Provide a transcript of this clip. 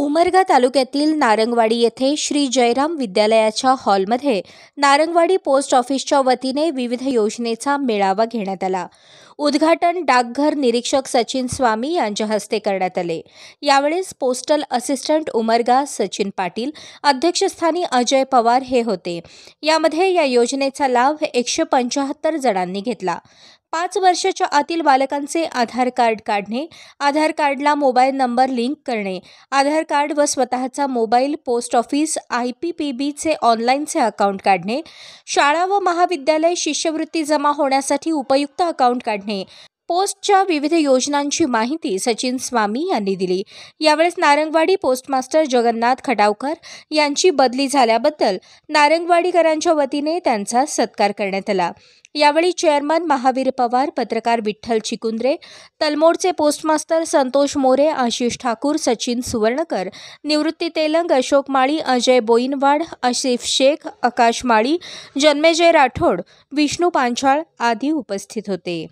उमरगा तालुक्यातील नारंगवाडी येथे श्री जयराम विद्यालयाच्या हॉलमध्ये नारंगवाडी पोस्ट ऑफिसच्या वतीने विविध योजनेचा मेळावा घेण्यात आला उद्घाटन डाकघर निरीक्षक सचिन स्वामी यांच्या हस्ते करण्यात आले यावेळेस पोस्टल असिस्टंट उमरगा सचिन पाटील अध्यक्षस्थानी अजय पवार हे होते यामध्ये या योजनेचा लाभ एकशे पंचाहत्तर जणांनी घेतला पाच वर्षाच्या आतील बालकांचे आधार कार्ड काढणे आधार कार्डला मोबाईल नंबर लिंक करणे आधार कार्ड व स्वतःचा mobile post office I P P बीचे ऑनलाईनचे अकाउंट काढणे शाळा व महाविद्यालय शिष्यवृत्ती जमा होण्यासाठी उपयुक्त अकाउंट काढणे पोस्टच्या विविध योजनांची माहिती सचिन स्वामी यांनी दिली यावेळेस नारंगवाडी पोस्टमास्टर जगन्नाथ खटावकर यांची बदली झाल्याबद्दल नारंगवाडीकरांच्या वतीने त्यांचा सत्कार करण्यात आला यावेळी चेअरमन महावीर पवार पत्रकार विठ्ठल चिकुंद्रे तलमोडचे पोस्टमास्टर संतोष मोरे आशिष ठाकूर सचिन सुवर्णकर निवृत्ती तेलंग अशोक माळी अजय बोईनवाड आशिफ शेख आकाश माळी जन्मेजय राठोड विष्णू पांचाळ आदी उपस्थित होते